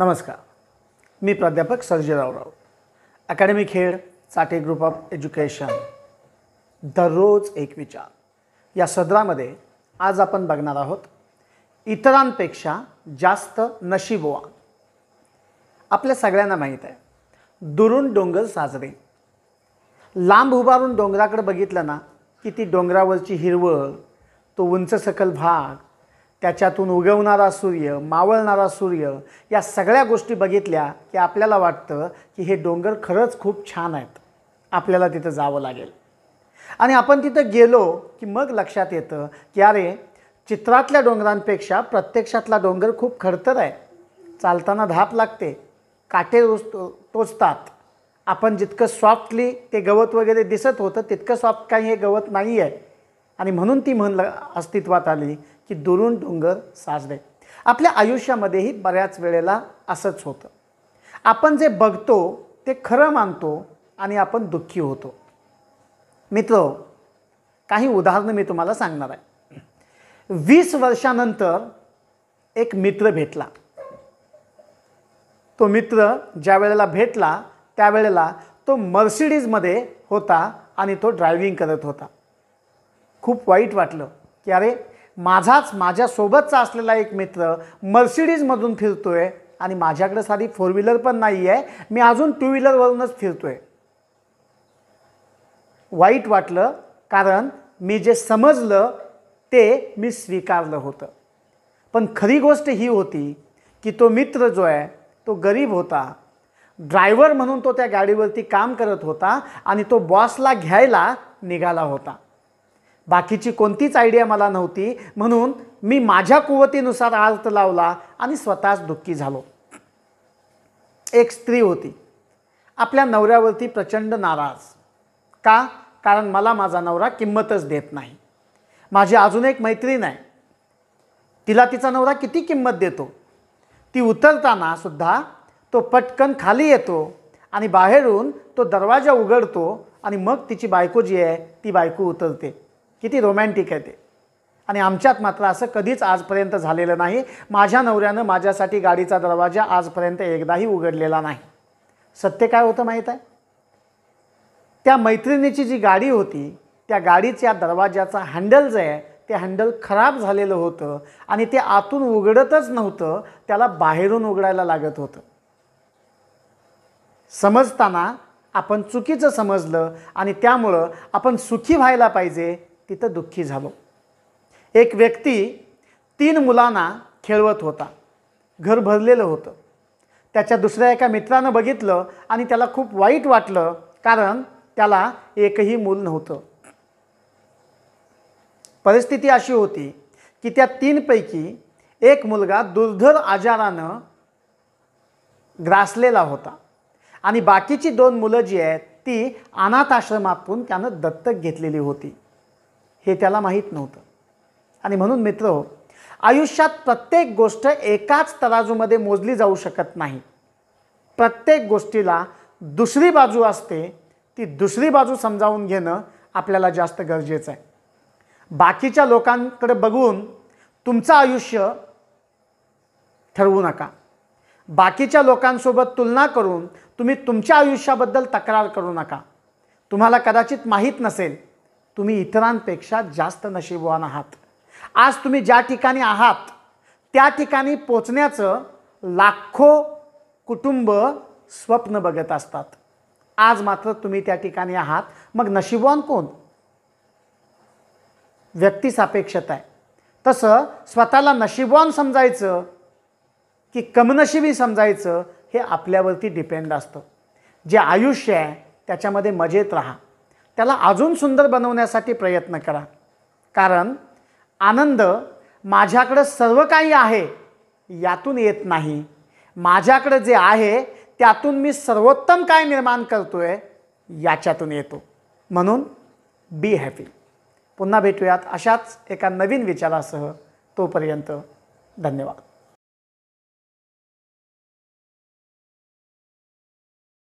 नमस्कार मी प्राध्यापक सर्जेरावराव अकॅडमिक खेळ चाटे ग्रुप ऑफ एज्युकेशन दररोज एक विचार या सदरामध्ये आज आपण बघणार आहोत इतरांपेक्षा जास्त नशिबवान आपल्या सगळ्यांना माहीत आहे दुरून डोंगर साजरे लांब उभारून डोंगराकडे बघितलं ना की ती डोंगरावरची हिरवळ तो उंच सकल भाग त्याच्यातून उगवणारा सूर्य मावळणारा सूर्य या सगळ्या गोष्टी बघितल्या की आपल्याला वाटतं की हे डोंगर खरंच खूप छान आहेत आपल्याला तिथं जावं लागेल आणि आपण तिथं गेलो की मग लक्षात येतं की अरे चित्रातल्या डोंगरांपेक्षा प्रत्यक्षातला डोंगर खूप खडतर आहे चालताना धाप लागते काटे टोचतात आपण जितकं सॉफ्टली ते गवत वगैरे दिसत होतं तितकं सॉफ्ट काही हे गवत नाही आहे आणि म्हणून ती म्हण अस्तित्वात आली की दुरून डोंगर साजले आपल्या आयुष्यामध्येही बऱ्याच वेळेला असंच होतं आपण जे बघतो ते खरं मानतो आणि आपण दुःखी होतो मित्र काही उदाहरणं मी तुम्हाला सांगणार आहे वीस वर्षानंतर एक मित्र भेटला तो मित्र ज्या वेळेला भेटला त्यावेळेला तो मर्सिडीजमध्ये होता आणि तो ड्रायव्हिंग करत होता खूप वाईट वाटलं की अरे माझाच माझ्यासोबतचा असलेला एक मित्र मर्सिडीजमधून फिरतो आहे आणि माझ्याकडे साधी फोर व्हीलर पण नाही आहे मी अजून टू व्हीलरवरूनच फिरतो आहे वाईट वाटलं कारण मी जे समजलं ते मी स्वीकारलं होतं पण खरी गोष्ट ही होती की तो मित्र जो आहे तो गरीब होता ड्रायव्हर म्हणून तो त्या गाडीवरती काम करत होता आणि तो बॉसला घ्यायला निघाला होता बाकीची कोणतीच आयडिया मला नव्हती म्हणून मी माझ्या कुवतीनुसार आर्त लावला आणि स्वतःच दुःखी झालो एक स्त्री होती आपल्या नवऱ्यावरती प्रचंड नाराज का कारण मला माझा नवरा किंमतच देत नाही माझी अजून एक मैत्रीण आहे तिला तिचा नवरा किती किंमत देतो ती उतरताना सुद्धा तो पटकन खाली येतो आणि बाहेरून तो दरवाजा उघडतो आणि मग तिची बायको जी आहे ती बायको उतरते किती रोमॅन्टिक आहे ते आणि आमच्यात मात्र असं कधीच आजपर्यंत झालेलं नाही माझ्या नवऱ्यानं माझ्यासाठी गाडीचा दरवाजा आजपर्यंत एकदाही उघडलेला नाही सत्य काय होतं माहीत आहे त्या मैत्रिणीची जी गाडी होती त्या गाडीच्या दरवाजाचा हँडल जे आहे ते हँडल खराब झालेलं होतं आणि ते आतून उघडतच नव्हतं त्याला बाहेरून उघडायला लागत होतं समजताना आपण चुकीचं समजलं आणि त्यामुळं आपण सुखी व्हायला पाहिजे तिथं दुःखी झालो एक व्यक्ती तीन मुलांना खेळवत होता घर भरलेलं होतं त्याच्या दुसऱ्या एका मित्रानं बघितलं आणि त्याला खूप वाईट वाटलं कारण त्याला एकही मूल नव्हतं परिस्थिती अशी होती की त्या तीनपैकी एक मुलगा दुर्धर आजारानं ग्रासलेला होता आणि बाकीची दोन मुलं जी आहेत ती अनाथ आश्रमातून त्यानं दत्तक घेतलेली होती हे त्याला माहीत नव्हतं आणि म्हणून मित्र आयुष्यात प्रत्येक गोष्ट एकाच तराजूमध्ये मोजली जाऊ शकत नाही प्रत्येक गोष्टीला दुसरी बाजू असते ती दुसरी बाजू समजावून घेणं आपल्याला जास्त गरजेचं आहे बाकीच्या लोकांकडे बघून तुमचं आयुष्य ठरवू नका बाकीच्या लोकांसोबत तुलना करून तुम्ही तुमच्या आयुष्याबद्दल तक्रार करू नका तुम्हाला कदाचित माहीत नसेल तुम्ही इतरांपेक्षा जास्त नशीबवान आहात आज तुम्ही ज्या ठिकाणी आहात त्या ठिकाणी पोचण्याचं लाखो कुटुंब स्वप्न बघत असतात आज मात्र तुम्ही त्या ठिकाणी आहात मग नशीबवान कोण व्यक्ती अपेक्षित आहे तसं स्वतःला नशीबवान समजायचं की कमनशिबी समजायचं हे आपल्यावरती डिपेंड असतं जे आयुष्य आहे त्याच्यामध्ये मजेत राहा त्याला अजून सुंदर बनवण्यासाठी प्रयत्न करा कारण आनंद माझ्याकडं सर्व काही आहे यातून येत नाही माझ्याकडं जे आहे त्यातून मी सर्वोत्तम काय निर्माण करतो आहे याच्यातून येतो म्हणून बी हॅपी पुन्हा भेटूयात अशाच एका नवीन विचारासह तोपर्यंत धन्यवाद